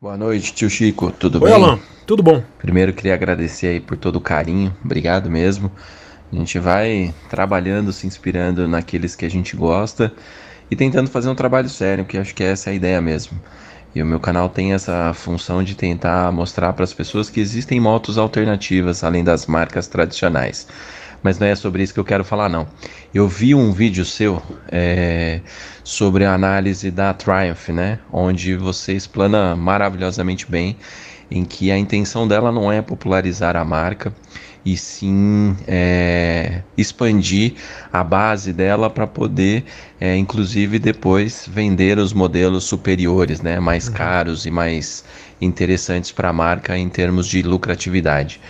Boa noite, tio Chico, tudo Oi, bem? Alan, tudo bom. Primeiro queria agradecer aí por todo o carinho, obrigado mesmo. A gente vai trabalhando, se inspirando naqueles que a gente gosta e tentando fazer um trabalho sério, que acho que essa é a ideia mesmo. E o meu canal tem essa função de tentar mostrar para as pessoas que existem motos alternativas além das marcas tradicionais mas não é sobre isso que eu quero falar, não. Eu vi um vídeo seu é, sobre a análise da Triumph, né? Onde você explana maravilhosamente bem em que a intenção dela não é popularizar a marca e sim é, expandir a base dela para poder, é, inclusive depois vender os modelos superiores, né, mais uhum. caros e mais interessantes para a marca em termos de lucratividade.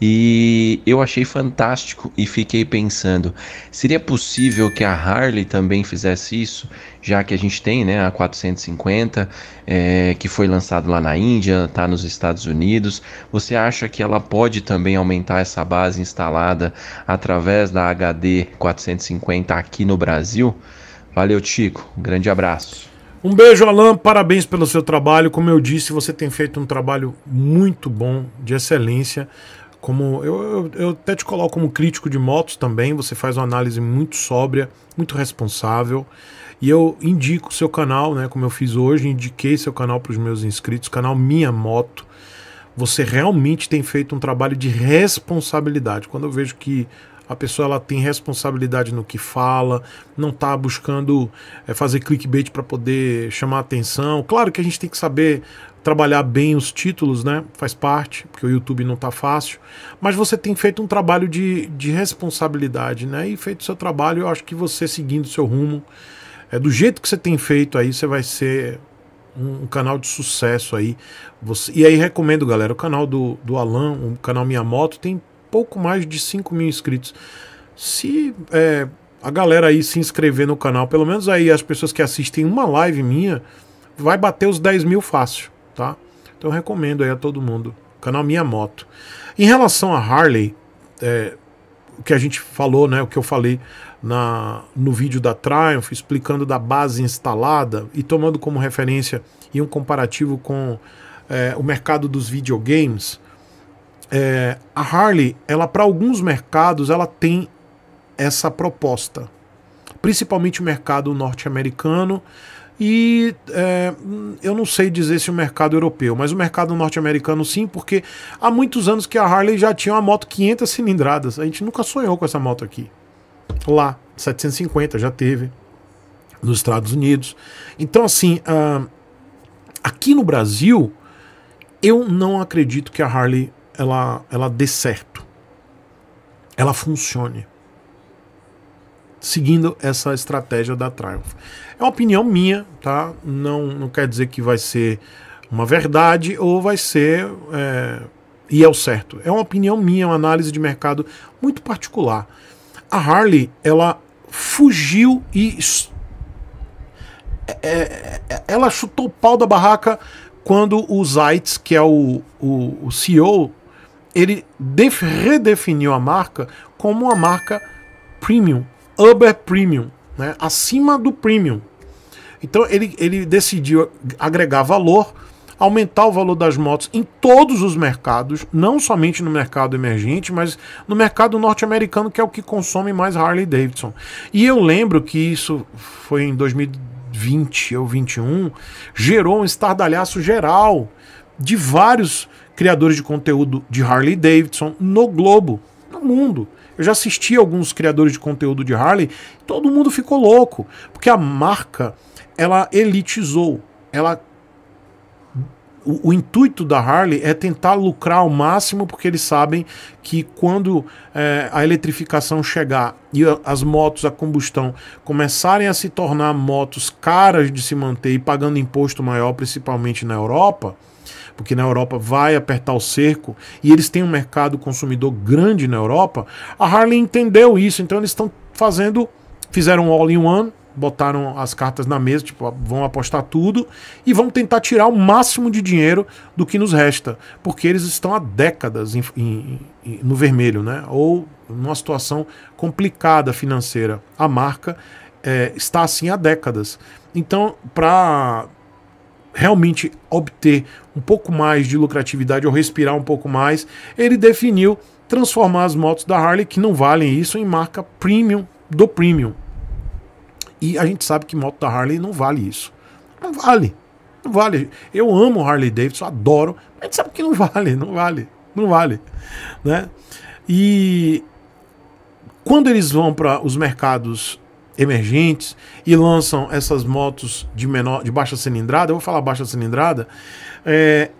E eu achei fantástico e fiquei pensando, seria possível que a Harley também fizesse isso, já que a gente tem, né, a 450, é, que foi lançado lá na Índia, está nos Estados Unidos. Você acha que ela pode também aumentar essa base instalada através da HD 450 aqui no Brasil? Valeu, Tico. Um grande abraço. Um beijo, Alan. Parabéns pelo seu trabalho. Como eu disse, você tem feito um trabalho muito bom, de excelência como eu, eu, eu, até te coloco como crítico de motos também, você faz uma análise muito sóbria, muito responsável. E eu indico seu canal, né, como eu fiz hoje, indiquei seu canal para os meus inscritos, canal Minha Moto. Você realmente tem feito um trabalho de responsabilidade. Quando eu vejo que a pessoa ela tem responsabilidade no que fala, não está buscando é, fazer clickbait para poder chamar atenção. Claro que a gente tem que saber trabalhar bem os títulos, né? Faz parte, porque o YouTube não está fácil. Mas você tem feito um trabalho de, de responsabilidade, né? E feito seu trabalho, eu acho que você seguindo seu rumo, é, do jeito que você tem feito aí, você vai ser um, um canal de sucesso aí. Você, e aí recomendo, galera, o canal do, do Alan, o canal Minha Moto, tem pouco mais de 5 mil inscritos. Se é, a galera aí se inscrever no canal, pelo menos aí as pessoas que assistem uma live minha, vai bater os 10 mil fácil, tá? Então recomendo aí a todo mundo. Canal Minha Moto. Em relação a Harley, é, o que a gente falou, né? O que eu falei na, no vídeo da Triumph, explicando da base instalada e tomando como referência e um comparativo com é, o mercado dos videogames é, a Harley, ela para alguns mercados, ela tem essa proposta, principalmente o mercado norte-americano e é, eu não sei dizer se o mercado europeu, mas o mercado norte-americano sim, porque há muitos anos que a Harley já tinha uma moto 500 cilindradas, a gente nunca sonhou com essa moto aqui. Lá, 750 já teve nos Estados Unidos. Então assim, uh, aqui no Brasil eu não acredito que a Harley ela, ela dê certo, ela funcione, seguindo essa estratégia da Triumph. É uma opinião minha, tá? Não, não quer dizer que vai ser uma verdade ou vai ser é, e é o certo. É uma opinião minha, uma análise de mercado muito particular. A Harley, ela fugiu e é, é, é, ela chutou o pau da barraca quando o Zaitz, que é o, o, o CEO ele redefiniu a marca como uma marca premium, Uber Premium, né? acima do premium. Então ele, ele decidiu agregar valor, aumentar o valor das motos em todos os mercados, não somente no mercado emergente, mas no mercado norte-americano, que é o que consome mais Harley Davidson. E eu lembro que isso foi em 2020 ou 21, gerou um estardalhaço geral de vários criadores de conteúdo de Harley Davidson no globo, no mundo. Eu já assisti alguns criadores de conteúdo de Harley, todo mundo ficou louco, porque a marca ela elitizou, ela o, o, intuito da Harley é tentar lucrar ao máximo, porque eles sabem que quando é, a eletrificação chegar e a, as motos a combustão começarem a se tornar motos caras de se manter e pagando imposto maior, principalmente na Europa, porque na Europa vai apertar o cerco e eles têm um mercado consumidor grande na Europa, a Harley entendeu isso, então eles estão fazendo, fizeram um all-in-one botaram as cartas na mesa, tipo, vão apostar tudo e vão tentar tirar o máximo de dinheiro do que nos resta, porque eles estão há décadas em, em, em, no vermelho, né? Ou numa situação complicada financeira. A marca é, está assim há décadas. Então, para realmente obter um pouco mais de lucratividade ou respirar um pouco mais, ele definiu transformar as motos da Harley, que não valem isso, em marca premium do premium. E a gente sabe que moto da Harley não vale isso. Não vale. Não vale. Eu amo Harley Davidson, adoro, mas a gente sabe que não vale, não vale, não vale, né? E quando eles vão para os mercados emergentes e lançam essas motos de menor, de baixa cilindrada, eu vou falar baixa cilindrada, é,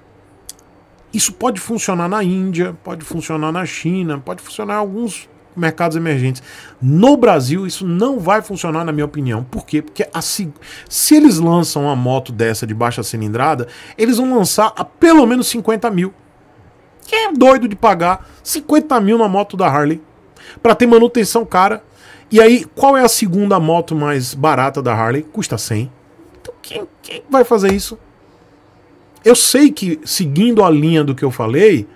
isso pode funcionar na Índia, pode funcionar na China, pode funcionar em alguns mercados emergentes. No Brasil, isso não vai funcionar, na minha opinião. Por quê? Porque a, se, se eles lançam uma moto dessa de baixa cilindrada, eles vão lançar a pelo menos 50 mil. Quem é doido de pagar 50 mil na moto da Harley? Para ter manutenção cara. E aí, qual é a segunda moto mais barata da Harley? Custa 100. Então, quem, quem vai fazer isso? Eu sei que, seguindo a linha do que eu falei,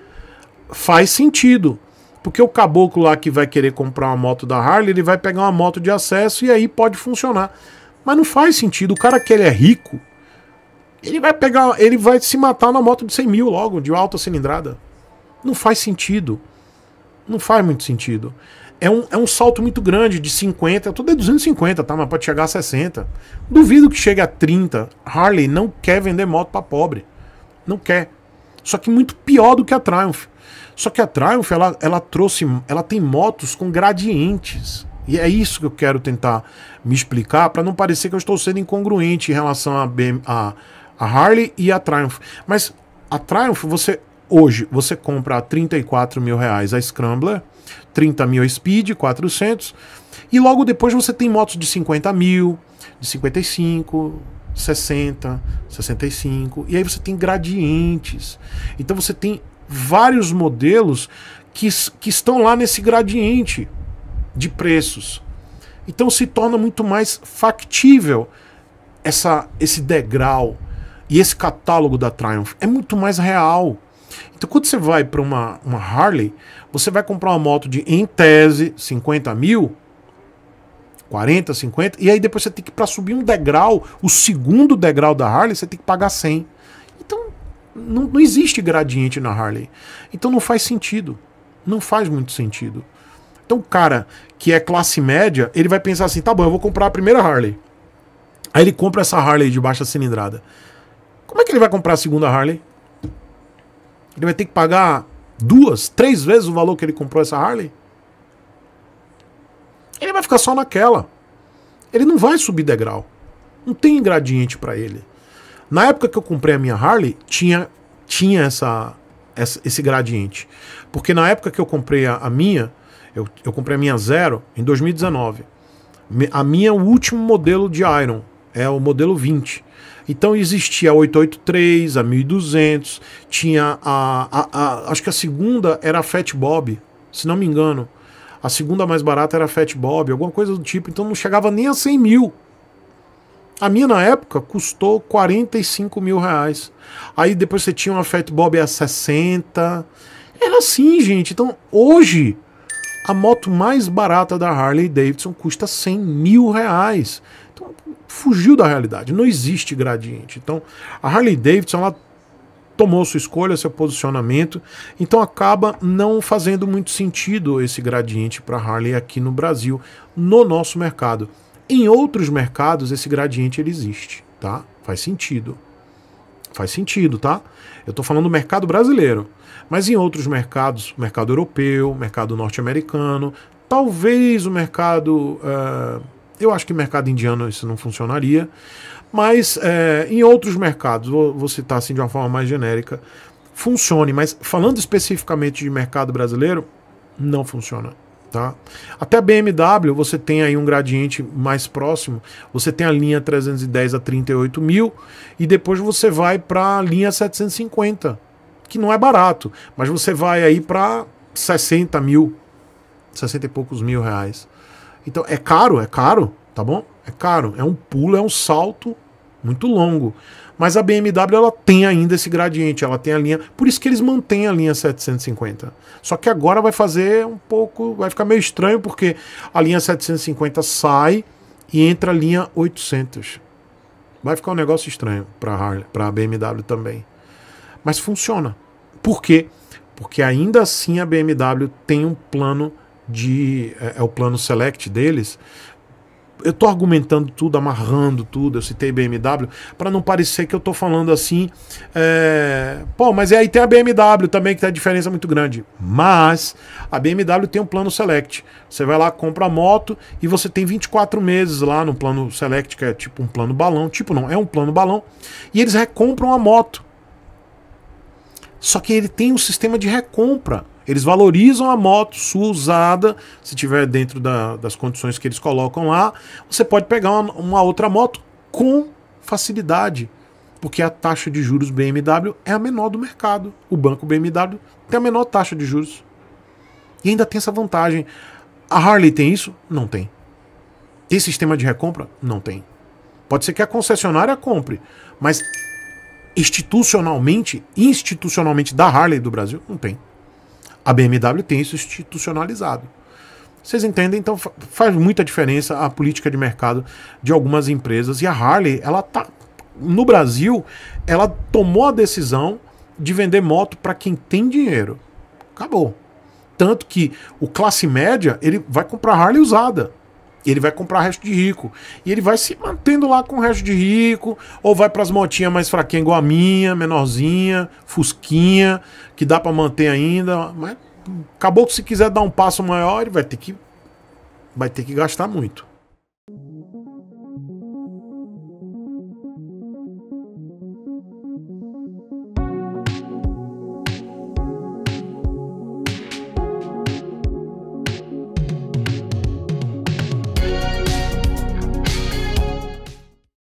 faz sentido. Porque o caboclo lá que vai querer comprar uma moto da Harley, ele vai pegar uma moto de acesso e aí pode funcionar. Mas não faz sentido. O cara que ele é rico, ele vai pegar, ele vai se matar na moto de 100 mil logo, de alta cilindrada. Não faz sentido. Não faz muito sentido. É um, é um salto muito grande de 50, eu tô de 250, tá? Mas pode chegar a 60. Duvido que chegue a 30. Harley não quer vender moto para pobre. Não quer. Só que muito pior do que a Triumph. Só que a Triumph, ela, ela trouxe, ela tem motos com gradientes. E é isso que eu quero tentar me explicar para não parecer que eu estou sendo incongruente em relação a, BM, a, a Harley e a Triumph. Mas a Triumph, você hoje você compra a 34 mil reais a Scrambler, 30 mil a Speed, 400, e logo depois você tem motos de 50 mil, de 55, 60, 65, e aí você tem gradientes. Então você tem vários modelos que, que estão lá nesse gradiente de preços. Então se torna muito mais factível essa, esse degrau e esse catálogo da Triumph. É muito mais real. Então, quando você vai para uma, uma Harley, você vai comprar uma moto de, em tese, 50 mil, 40, 50, e aí depois você tem que, para subir um degrau, o segundo degrau da Harley, você tem que pagar 100 não, não existe gradiente na Harley. Então não faz sentido. Não faz muito sentido. Então o cara que é classe média, ele vai pensar assim: tá bom, eu vou comprar a primeira Harley. Aí ele compra essa Harley de baixa cilindrada. Como é que ele vai comprar a segunda Harley? Ele vai ter que pagar duas, três vezes o valor que ele comprou essa Harley? Ele vai ficar só naquela. Ele não vai subir degrau. Não tem gradiente para ele. Na época que eu comprei a minha Harley, tinha, tinha essa, essa esse gradiente. Porque na época que eu comprei a, a minha, eu, eu comprei a minha Zero em 2019. A minha é último modelo de Iron é o modelo 20. Então existia a 883, a 1200, tinha a, a, a, Acho que a segunda era a Fat Bob, se não me engano. A segunda mais barata era a Fat Bob, alguma coisa do tipo. Então não chegava nem a 100 mil. A minha, na época, custou 45 mil reais. Aí depois você tinha uma Fat Bob a 60. Era assim, gente. Então, hoje, a moto mais barata da Harley Davidson custa 100 mil reais. Então, fugiu da realidade. Não existe gradiente. Então, a Harley Davidson, ela tomou sua escolha, seu posicionamento, então acaba não fazendo muito sentido esse gradiente para Harley aqui no Brasil, no nosso mercado. Em outros mercados, esse gradiente ele existe, tá? Faz sentido. Faz sentido, tá? Eu estou falando do mercado brasileiro. Mas em outros mercados, mercado europeu, mercado norte-americano, talvez o mercado. Uh, eu acho que mercado indiano isso não funcionaria. Mas eh, em outros mercados, vou, vou, citar assim de uma forma mais genérica, funcione. Mas falando especificamente de mercado brasileiro, não funciona. Tá? Até a BMW você tem aí um gradiente mais próximo, você tem a linha 310 a 38 mil e depois você vai para a linha 750, que não é barato, mas você vai aí para 60 mil, 60 e poucos mil reais. Então é caro, é caro, tá bom? É caro, é um pulo, é um salto muito longo. Mas a BMW ela tem ainda esse gradiente, ela tem a linha, por isso que eles mantêm a linha 750. Só que agora vai fazer um pouco, vai ficar meio estranho porque a linha 750 sai e entra a linha 800. Vai ficar um negócio estranho para para a BMW também. Mas funciona. Por quê? Porque ainda assim a BMW tem um plano de é, é o plano Select deles eu tô argumentando tudo, amarrando tudo, eu citei BMW, para não parecer que eu tô falando assim, é... pô, mas aí tem a BMW também, que tem a diferença muito grande. Mas a BMW tem um plano Select. Você vai lá, compra a moto e você tem 24 meses lá no plano Select, que é tipo um plano balão, tipo não, é um plano balão, e eles recompram a moto. Só que ele tem um sistema de recompra. Eles valorizam a moto sua usada, se tiver dentro da, das condições que eles colocam lá. Você pode pegar uma, uma outra moto com facilidade, porque a taxa de juros BMW é a menor do mercado. O banco BMW tem a menor taxa de juros. E ainda tem essa vantagem. A Harley tem isso? Não tem. Tem sistema de recompra? Não tem. Pode ser que a concessionária compre, mas institucionalmente, institucionalmente da Harley do Brasil, não tem. A BMW tem isso institucionalizado. Vocês entendem? Então faz muita diferença a política de mercado de algumas empresas. E a Harley, ela tá no Brasil, ela tomou a decisão de vender moto para quem tem dinheiro. Acabou. Tanto que o classe média, ele vai comprar Harley usada. E ele vai comprar resto de rico. E ele vai se mantendo lá com o resto de rico, ou vai para as motinhas mais fraquinhas, igual a minha, menorzinha, fusquinha, que dá para manter ainda. Mas acabou que se quiser dar um passo maior, ele vai ter que vai ter que gastar muito.